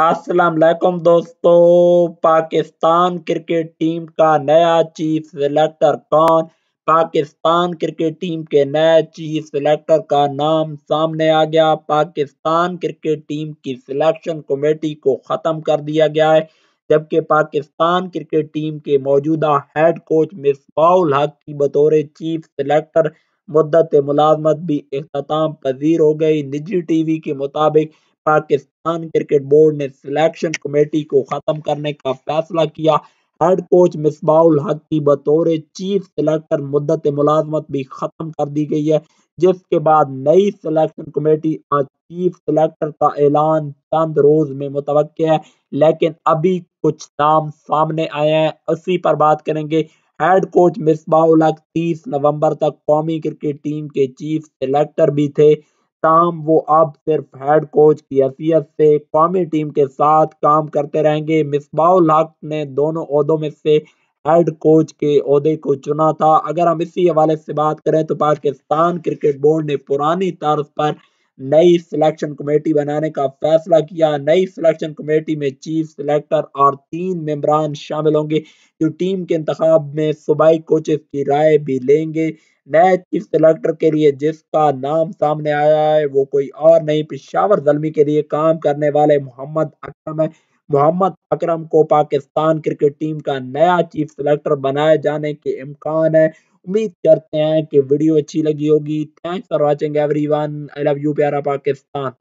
असलम दोस्तों Pakistan cricket team का नया चीफ सिलेक्टर कौन पाकिस्तान क्रिकेट टीम के नए चीफ सिलेक्टर का नाम सामने आ गया पाकिस्तान क्रिकेट टीम की सिलेक्शन कमेटी को ख़त्म कर दिया गया है जबकि पाकिस्तान क्रिकेट टीम के मौजूदा हेड कोच मिसबाउल हक की बतौर चीफ सिलेक्टर मुद्दत मुलाजमत भी अख्ताम पजीर हो गई निजी टीवी के मुताबिक पाकिस्तान क्रिकेट बोर्ड ने सिलेक्शन कमेटी को खत्म करने का फैसला किया हेड कोच मिसबाउल हक की बतौर चीफ सिलेक्टर मुद्दत मुलाजमत भी खत्म कर दी गई है जिसके बाद नई सिलेक्शन कमेटी और चीफ सिलेक्टर का ऐलान चंद रोज में मुतव है लेकिन अभी कुछ नाम सामने आए हैं उसी पर बात करेंगे हेड कोच मिसबाउल हक तीस नवंबर तक कौमी क्रिकेट टीम के चीफ सिलेक्टर भी थे टॉम वो अब सिर्फ हेड कोच की हैसियत से कौमी टीम के साथ काम करते रहेंगे मिसबाउल हक ने दोनों अहदों में से हेड कोच के अहदे को चुना था अगर हम इसी हवाले से बात करें तो पाकिस्तान क्रिकेट बोर्ड ने पुरानी तर्ज पर नई सिलेक्शन कमेटी बनाने का फैसला किया नई सिलेक्शन कमेटी में चीफ सिलेक्टर और तीन मेम्बरान शामिल होंगे जो टीम के इंतब में सूबाई कोचेस की राय भी लेंगे नए चीफ सिलेक्टर के लिए जिसका नाम सामने आया है वो कोई और नहीं पिशावर जलमी के लिए काम करने वाले मोहम्मद अक्रम है मोहम्मद अक्रम को पाकिस्तान क्रिकेट टीम का नया चीफ सिलेक्टर बनाए जाने के इम्कान है उम्मीद करते हैं कि वीडियो अच्छी लगी होगी thanks for watching everyone I love you प्यारा पाकिस्तान